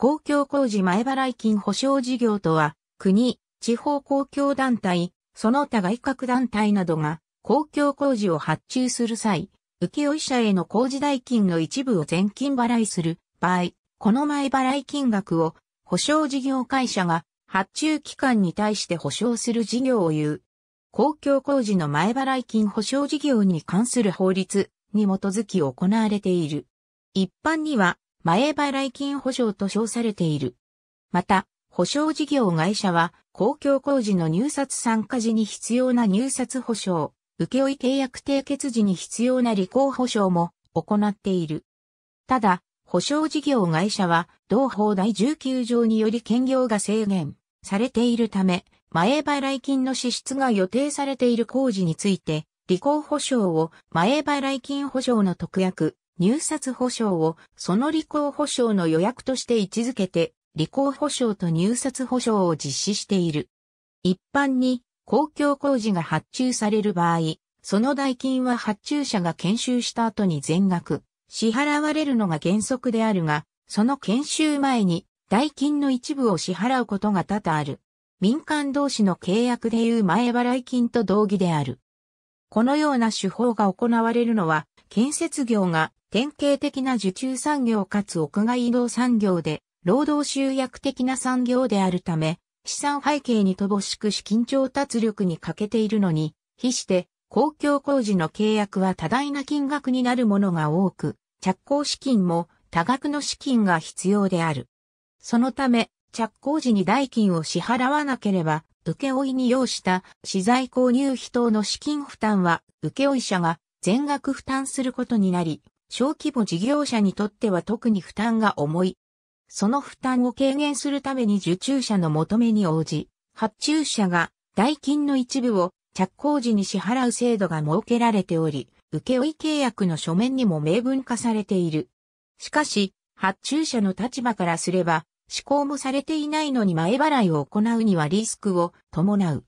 公共工事前払金保証事業とは、国、地方公共団体、その他外郭団体などが公共工事を発注する際、請負者への工事代金の一部を全金払いする場合、この前払い金額を保証事業会社が発注機関に対して保証する事業を言う。公共工事の前払い金保証事業に関する法律に基づき行われている。一般には前払金保証と称されている。また、保証事業会社は、公共工事の入札参加時に必要な入札保証、請負契約締結時に必要な履行保証も行っている。ただ、保証事業会社は、同法第19条により兼業が制限されているため、前払金の支出が予定されている工事について、履行保証を前払金保証の特約、入札保証をその履行保証の予約として位置づけて、履行保証と入札保証を実施している。一般に公共工事が発注される場合、その代金は発注者が研修した後に全額支払われるのが原則であるが、その研修前に代金の一部を支払うことが多々ある。民間同士の契約でいう前払い金と同義である。このような手法が行われるのは建設業が典型的な受注産業かつ屋外移動産業で、労働集約的な産業であるため、資産背景に乏しく資金調達力に欠けているのに、比して公共工事の契約は多大な金額になるものが多く、着工資金も多額の資金が必要である。そのため、着工時に代金を支払わなければ、請負に要した資材購入費等の資金負担は、請負者が全額負担することになり、小規模事業者にとっては特に負担が重い。その負担を軽減するために受注者の求めに応じ、発注者が代金の一部を着工時に支払う制度が設けられており、請負契約の書面にも明文化されている。しかし、発注者の立場からすれば、施行もされていないのに前払いを行うにはリスクを伴う。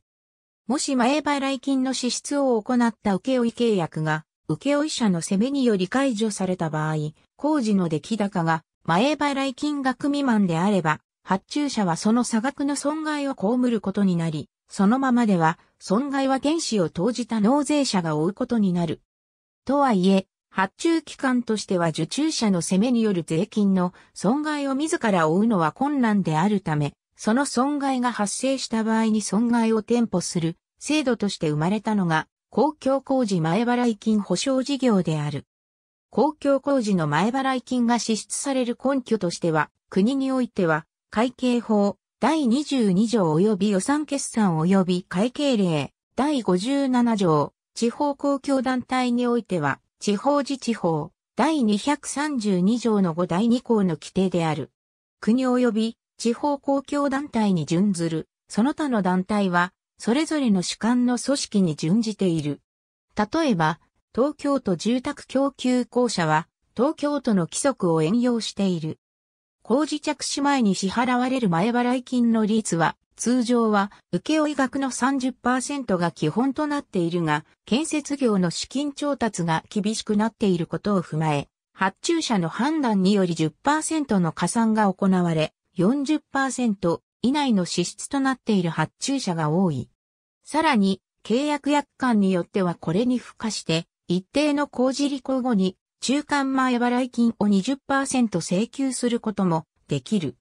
もし前払い金の支出を行った請負契約が、請負者の責めにより解除された場合、工事の出来高が前払い金額未満であれば、発注者はその差額の損害を被ることになり、そのままでは、損害は原資を投じた納税者が負うことになる。とはいえ、発注機関としては受注者の責めによる税金の損害を自ら負うのは困難であるため、その損害が発生した場合に損害を添付する制度として生まれたのが公共工事前払い金保証事業である。公共工事の前払い金が支出される根拠としては、国においては、会計法第22条及び予算決算及び会計令第57条、地方公共団体においては、地方自治法第232条の5第2項の規定である。国及び地方公共団体に準ずる、その他の団体は、それぞれの主管の組織に準じている。例えば、東京都住宅供給公社は、東京都の規則を援用している。工事着手前に支払われる前払い金の率は、通常は、請負額の30%が基本となっているが、建設業の資金調達が厳しくなっていることを踏まえ、発注者の判断により10%の加算が行われ、40%以内の支出となっている発注者が多い。さらに、契約約款によってはこれに付加して、一定の工事履行後に、中間前払い金を20%請求することもできる。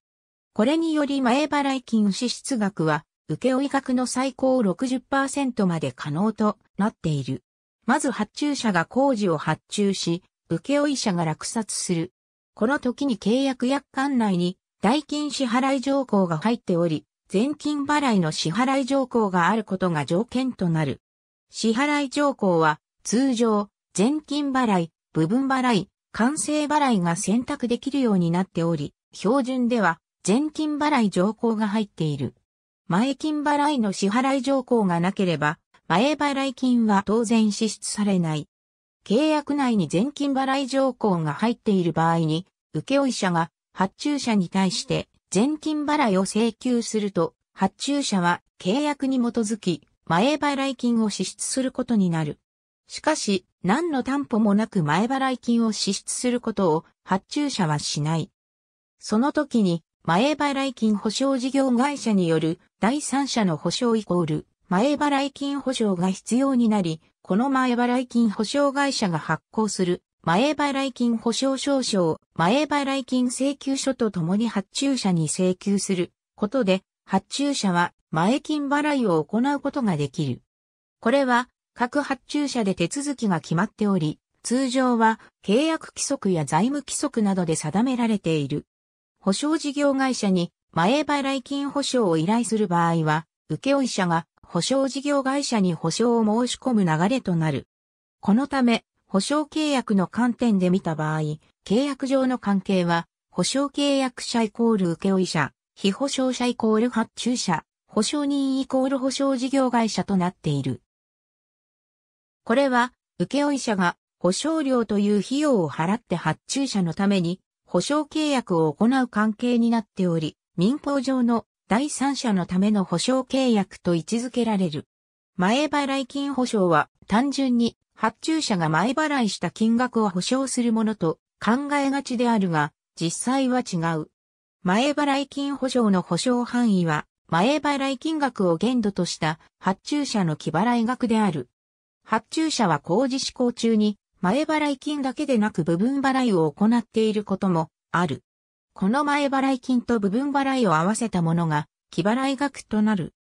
これにより前払い金支出額は、請負額の最高60%まで可能となっている。まず発注者が工事を発注し、請負者が落札する。この時に契約約款内に代金支払い条項が入っており、全金払いの支払い条項があることが条件となる。支払い条項は、通常、全金払い、部分払い、完成払いが選択できるようになっており、標準では、全金払い条項が入っている。前金払いの支払い条項がなければ、前払い金は当然支出されない。契約内に全金払い条項が入っている場合に、請負者が発注者に対して全金払いを請求すると、発注者は契約に基づき前払い金を支出することになる。しかし、何の担保もなく前払い金を支出することを発注者はしない。その時に、前払い金保証事業会社による第三者の保証イコール前払い金保証が必要になり、この前払い金保証会社が発行する前払金保証証書を前払金請求書とともに発注者に請求することで、発注者は前金払いを行うことができる。これは各発注者で手続きが決まっており、通常は契約規則や財務規則などで定められている。保証事業会社に前払金保証を依頼する場合は、請負者が保証事業会社に保証を申し込む流れとなる。このため、保証契約の観点で見た場合、契約上の関係は、保証契約者イコール請負者、非保証者イコール発注者、保証人イコール保証事業会社となっている。これは、請負者が保証料という費用を払って発注者のために保証契約を行う関係になっており、民法上の第三者のための保証契約と位置づけられる。前払い金保証は単純に発注者が前払いした金額を保証するものと考えがちであるが、実際は違う。前払い金保証の保証範囲は、前払い金額を限度とした発注者の気払額である。発注者は工事施行中に前払い金だけでなく部分払いを行っていることもある。この前払い金と部分払いを合わせたものが気払い額となる。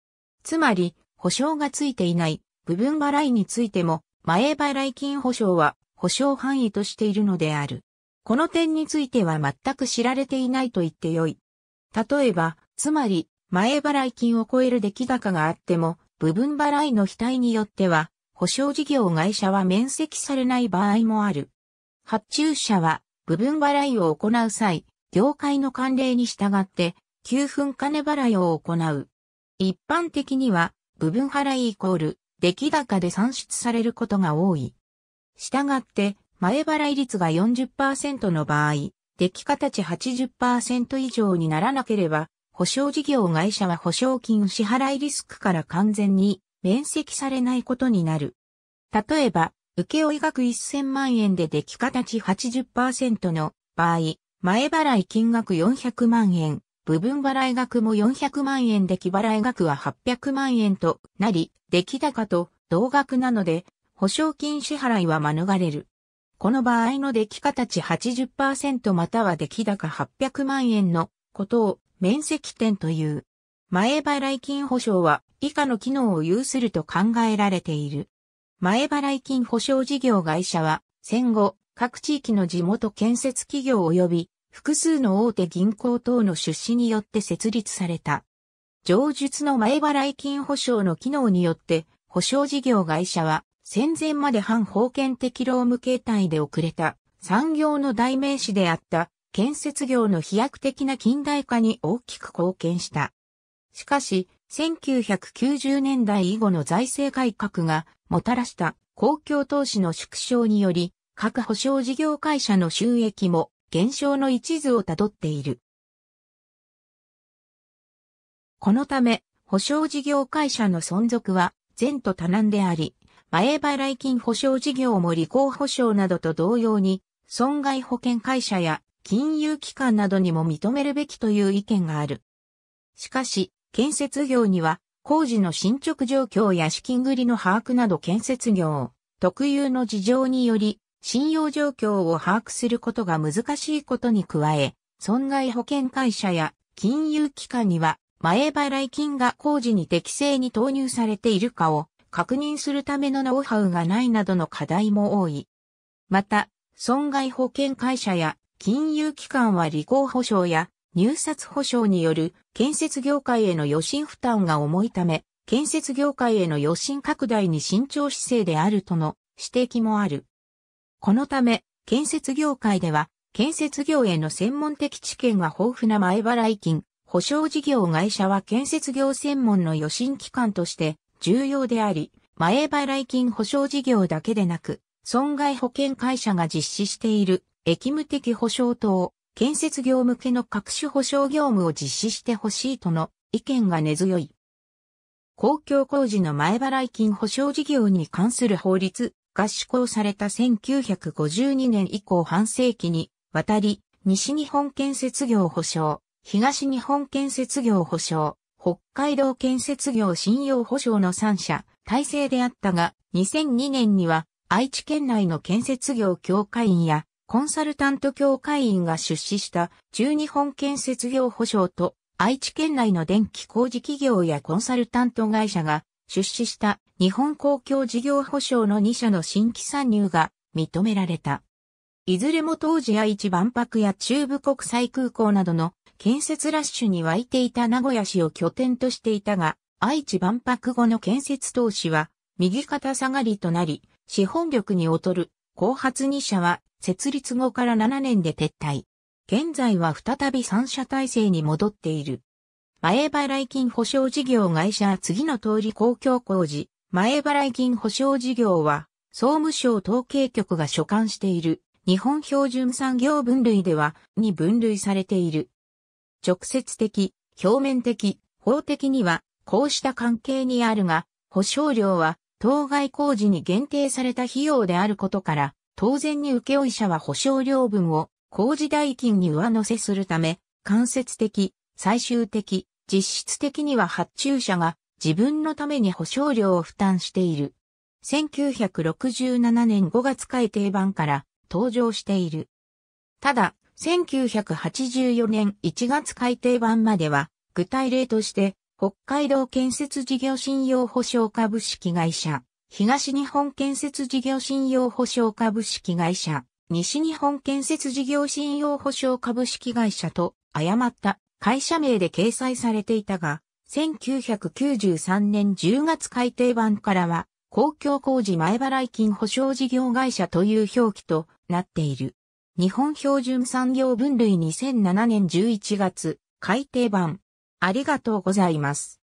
つまり、保証がついていない部分払いについても前払い金保証は保証範囲としているのである。この点については全く知られていないと言ってよい。例えば、つまり、前払い金を超える出来高があっても、部分払いの額によっては、保証事業会社は免責されない場合もある。発注者は、部分払いを行う際、業界の慣例に従って、給分金払いを行う。一般的には、部分払いイコール、出来高で算出されることが多い。したがって、前払い率が40%の場合、出来形80%以上にならなければ、保証事業会社は保証金支払いリスクから完全に免責されないことになる。例えば、請負額1000万円で出来形80%の場合、前払い金額400万円、部分払い額も400万円で気払い額は800万円となり、出来高と同額なので、保証金支払いは免れる。この場合の出来価値80%または出来高800万円のことを面積点という。前払い金保証は以下の機能を有すると考えられている。前払い金保証事業会社は戦後各地域の地元建設企業及び複数の大手銀行等の出資によって設立された。上述の前払い金保証の機能によって、保証事業会社は戦前まで反封建的労務形態で遅れた産業の代名詞であった建設業の飛躍的な近代化に大きく貢献した。しかし、1990年代以後の財政改革がもたらした公共投資の縮小により、各保証事業会社の収益も現象の一途をたどっている。このため、保証事業会社の存続は前途多難であり、前払い金保証事業も履行保証などと同様に、損害保険会社や金融機関などにも認めるべきという意見がある。しかし、建設業には、工事の進捗状況や資金繰りの把握など建設業、特有の事情により、信用状況を把握することが難しいことに加え、損害保険会社や金融機関には前払い金が工事に適正に投入されているかを確認するためのノウハウがないなどの課題も多い。また、損害保険会社や金融機関は履行保証や入札保証による建設業界への余震負担が重いため、建設業界への余震拡大に慎重姿勢であるとの指摘もある。このため、建設業界では、建設業への専門的知見が豊富な前払い金、保証事業会社は建設業専門の予診機関として重要であり、前払い金保証事業だけでなく、損害保険会社が実施している、駅務的保証等、建設業向けの各種保証業務を実施してほしいとの意見が根強い。公共工事の前払い金保証事業に関する法律、が施行された1952年以降半世紀にわたり、西日本建設業保障、東日本建設業保障、北海道建設業信用保障の3社、体制であったが、2002年には愛知県内の建設業協会員やコンサルタント協会員が出資した中日本建設業保障と愛知県内の電気工事企業やコンサルタント会社が出資した日本公共事業保障の2社の新規参入が認められた。いずれも当時愛知万博や中部国際空港などの建設ラッシュに湧いていた名古屋市を拠点としていたが、愛知万博後の建設投資は右肩下がりとなり、資本力に劣る後発2社は設立後から7年で撤退。現在は再び3社体制に戻っている。前払い金保証事業会社は次の通り公共工事、前払い金保証事業は、総務省統計局が所管している日本標準産業分類ではに分類されている。直接的、表面的、法的にはこうした関係にあるが、保証料は当該工事に限定された費用であることから、当然に請負者は保証料分を工事代金に上乗せするため、間接的、最終的、実質的には発注者が自分のために保証料を負担している。1967年5月改定版から登場している。ただ、1984年1月改定版までは、具体例として、北海道建設事業信用保証株式会社、東日本建設事業信用保証株式会社、西日本建設事業信用保証株式会社と誤った会社名で掲載されていたが、1993年10月改定版からは、公共工事前払金保証事業会社という表記となっている。日本標準産業分類2007年11月改定版。ありがとうございます。